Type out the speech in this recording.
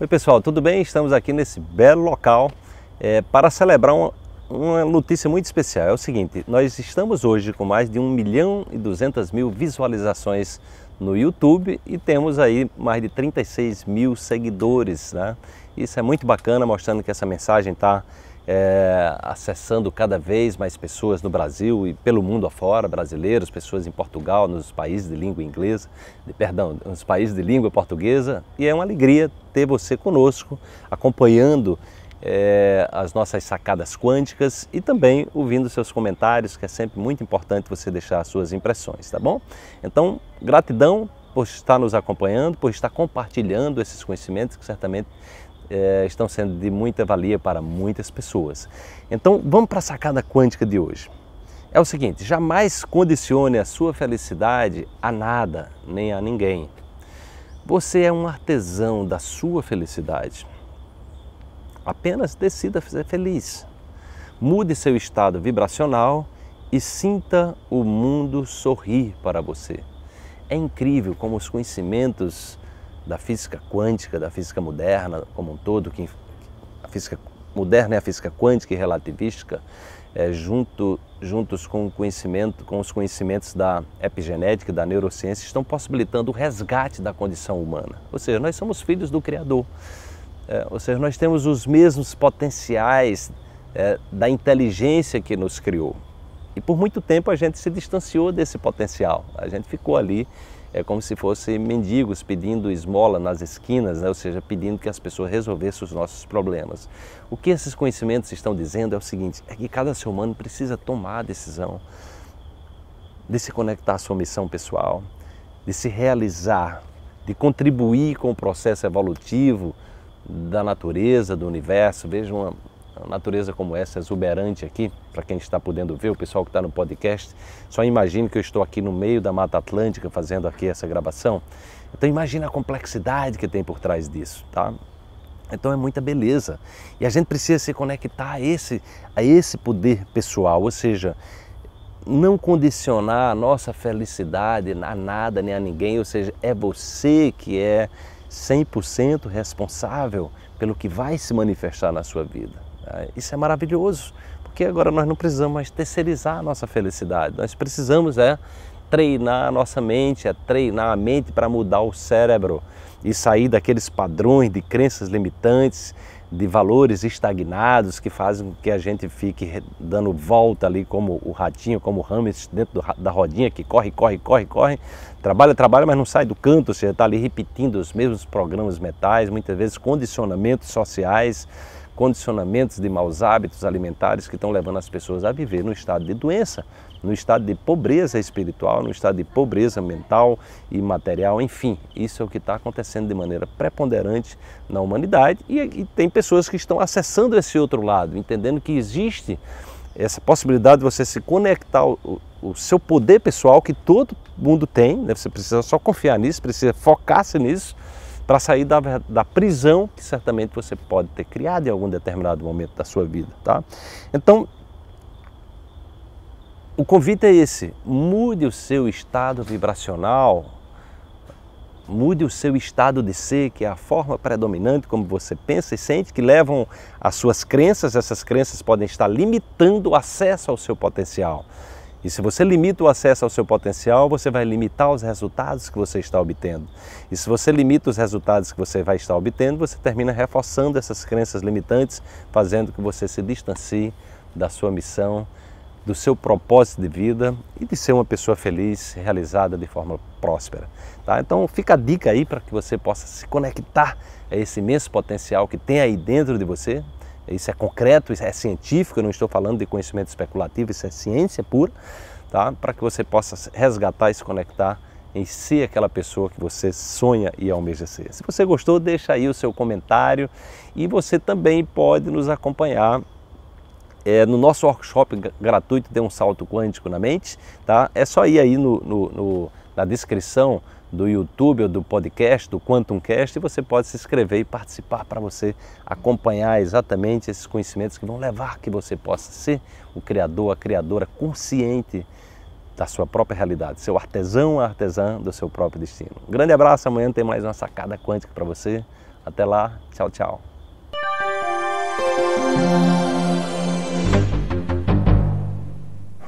Oi pessoal, tudo bem? Estamos aqui nesse belo local é, para celebrar uma, uma, notícia muito especial. É o seguinte, nós estamos hoje com mais de 1 milhão e 200 mil visualizações no YouTube e temos aí mais de 36 mil seguidores. Né? Isso é muito bacana, mostrando que essa mensagem está é, acessando cada vez mais pessoas no Brasil e pelo mundo afora, brasileiros, pessoas em Portugal, nos países de língua inglesa, de, perdão, nos países de língua portuguesa. E é uma alegria ter você conosco, acompanhando é, as nossas sacadas quânticas e também ouvindo seus comentários, que é sempre muito importante você deixar as suas impressões, tá bom? Então, gratidão por estar nos acompanhando, por estar compartilhando esses conhecimentos que certamente é, estão sendo de muita valia para muitas pessoas. Então vamos para a sacada quântica de hoje. É o seguinte: jamais condicione a sua felicidade a nada nem a ninguém. Você é um artesão da sua felicidade. Apenas decida ser feliz. Mude seu estado vibracional e sinta o mundo sorrir para você. É incrível como os conhecimentos da física quântica, da física moderna como um todo, que a física moderna é a física quântica e relativística, é, junto, juntos com, o conhecimento, com os conhecimentos da epigenética e da neurociência, estão possibilitando o resgate da condição humana. Ou seja, nós somos filhos do Criador. É, ou seja, nós temos os mesmos potenciais é, da inteligência que nos criou. E por muito tempo a gente se distanciou desse potencial, a gente ficou ali é como se fossem mendigos pedindo esmola nas esquinas, né? ou seja, pedindo que as pessoas resolvessem os nossos problemas. O que esses conhecimentos estão dizendo é o seguinte: é que cada ser humano precisa tomar a decisão de se conectar à sua missão pessoal, de se realizar, de contribuir com o processo evolutivo da natureza, do universo. Veja uma, natureza como essa, exuberante aqui, para quem está podendo ver, o pessoal que está no podcast, só imagine que eu estou aqui no meio da Mata Atlântica fazendo aqui essa gravação. Então imagina a complexidade que tem por trás disso, tá? Então é muita beleza. E a gente precisa se conectar a esse, a esse poder pessoal, ou seja, não condicionar a nossa felicidade a nada nem a ninguém, ou seja, é você que é 100% responsável pelo que vai se manifestar na sua vida. É, isso é maravilhoso, porque agora nós não precisamos mais terceirizar a nossa felicidade, nós precisamos é treinar a nossa mente, é treinar a mente para mudar o cérebro e sair daqueles padrões de crenças limitantes, de valores estagnados que fazem com que a gente fique dando volta ali como o ratinho, como o hamster dentro do, da rodinha que corre, corre, corre, corre, trabalha, trabalha, mas não sai do canto, você está ali repetindo os mesmos programas mentais, muitas vezes condicionamentos sociais, condicionamentos de maus hábitos alimentares que estão levando as pessoas a viver no estado de doença, no estado de pobreza espiritual, no estado de pobreza mental e material, enfim, isso é o que está acontecendo de maneira preponderante na humanidade e, e tem pessoas que estão acessando esse outro lado, entendendo que existe essa possibilidade de você se conectar ao, o seu poder pessoal que todo mundo tem, né? você precisa só confiar nisso, precisa focar-se nisso para sair da, da prisão que certamente você pode ter criado em algum determinado momento da sua vida, tá? Então, o convite é esse: mude o seu estado vibracional, mude o seu estado de ser, que é a forma predominante como você pensa e sente, que levam as suas crenças, essas crenças podem estar limitando o acesso ao seu potencial. E se você limita o acesso ao seu potencial, você vai limitar os resultados que você está obtendo. E se você limita os resultados que você vai estar obtendo, você termina reforçando essas crenças limitantes, fazendo que você se distancie da sua missão, do seu propósito de vida e de ser uma pessoa feliz, realizada de forma próspera. Tá? Então fica a dica aí para que você possa se conectar a esse imenso potencial que tem aí dentro de você isso é concreto, isso é científico, eu não estou falando de conhecimento especulativo, isso é ciência pura, tá? para que você possa resgatar e se conectar em ser aquela pessoa que você sonha e almeja ser. Se você gostou, deixa aí o seu comentário e você também pode nos acompanhar é, no nosso workshop gratuito Dê um Salto Quântico na Mente. Tá? É só ir aí no, no, no na descrição do YouTube ou do podcast, do QuantumCast, e você pode se inscrever e participar para você acompanhar exatamente esses conhecimentos que vão levar que você possa ser o criador, a criadora consciente da sua própria realidade, seu artesão, a artesã do seu próprio destino. Um grande abraço, amanhã tem mais uma sacada quântica para você. Até lá, tchau, tchau.